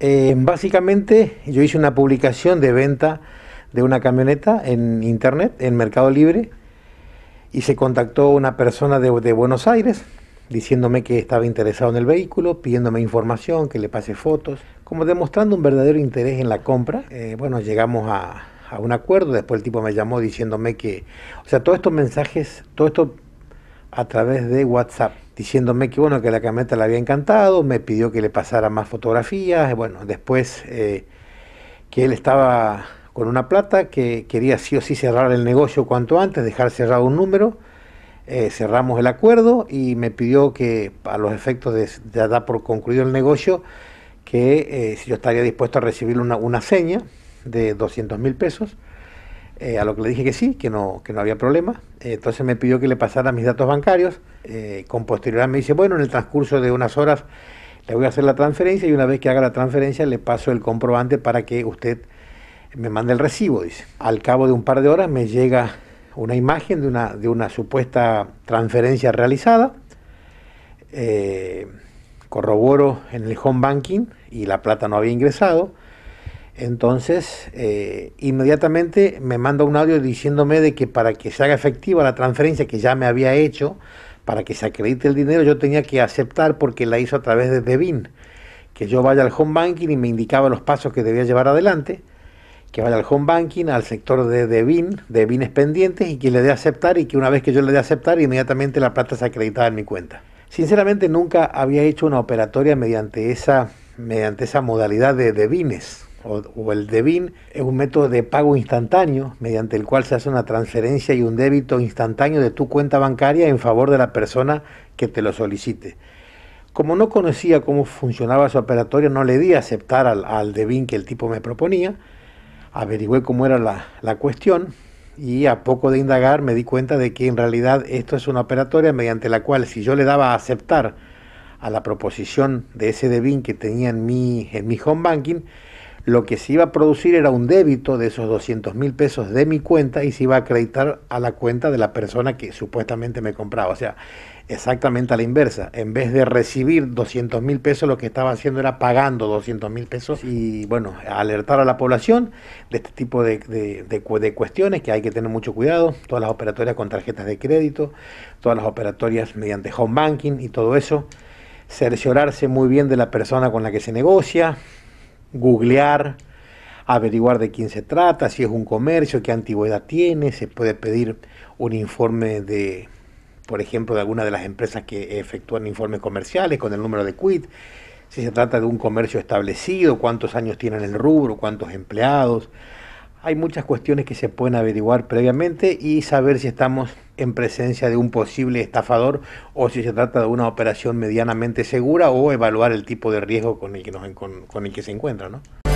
Eh, básicamente yo hice una publicación de venta de una camioneta en internet, en Mercado Libre, y se contactó una persona de, Buenos Aires diciéndome que estaba interesado en el vehículo, pidiéndome información, que le pase fotos, como demostrando un verdadero interés en la compra. Eh, bueno, llegamos a, a un acuerdo, después el tipo me llamó diciéndome que, o sea, todos estos mensajes, todo esto a través de WhatsApp diciéndome que bueno que la camioneta le había encantado, me pidió que le pasara más fotografías, bueno, después eh, que él estaba con una plata, que quería sí o sí cerrar el negocio cuanto antes, dejar cerrado un número, eh, cerramos el acuerdo y me pidió que a los efectos de, dar por concluido el negocio, que eh, yo estaría dispuesto a recibir una seña de 200 mil pesos eh, a lo que le dije que sí, que no, que no había problema. Eh, entonces me pidió que le pasara mis datos bancarios. Eh, con posterioridad me dice, bueno, en el transcurso de unas horas le voy a hacer la transferencia y una vez que haga la transferencia le paso el comprobante para que usted me mande el recibo, dice. Al cabo de un par de horas me llega una imagen de una, de una supuesta transferencia realizada. corroboro en el home banking y la plata no había ingresado. Entonces, eh, inmediatamente me manda un audio diciéndome de que para que se haga efectiva la transferencia que ya me había hecho, para que se acredite el dinero, yo tenía que aceptar porque la hizo a través de Devin, que yo vaya al home banking y me indicaba los pasos que debía llevar adelante, que vaya al home banking, al sector de Devin, de bienes pendientes, y que le dé aceptar y que una vez que yo le dé aceptar, inmediatamente la plata se acreditaba en mi cuenta. Sinceramente nunca había hecho una operatoria mediante esa, mediante esa modalidad de Devines o, el Devin, es un método de pago instantáneo mediante el cual se hace una transferencia y un débito instantáneo de tu cuenta bancaria en favor de la persona que te lo solicite. Como no conocía cómo funcionaba su operatoria, no le di a aceptar al, al que el tipo me proponía, averigüé cómo era la, cuestión y a poco de indagar me di cuenta de que en realidad esto es una operatoria mediante la cual si yo le daba a aceptar a la proposición de ese DEBIN que tenía en en mi home banking, lo que se iba a producir era un débito de esos 200 mil pesos de mi cuenta y se iba a acreditar a la cuenta de la persona que supuestamente me compraba. O sea, exactamente a la inversa. En vez de recibir 200 mil pesos, lo que estaba haciendo era pagando 200 mil pesos y, bueno, alertar a la población de este tipo de, de, cuestiones que hay que tener mucho cuidado. Todas las operatorias con tarjetas de crédito, todas las operatorias mediante home banking y todo eso. Cerciorarse muy bien de la persona con la que se negocia googlear, averiguar de quién se trata, si es un comercio, qué antigüedad tiene, se puede pedir un informe de, por ejemplo, de alguna de las empresas que efectúan informes comerciales con el número de quit, si se trata de un comercio establecido, cuántos años tienen el rubro, cuántos empleados. Hay muchas cuestiones que se pueden averiguar previamente y saber si estamos en presencia de un posible estafador o si se trata de una operación medianamente segura o evaluar el tipo de riesgo con el que, el que se encuentra. ¿no?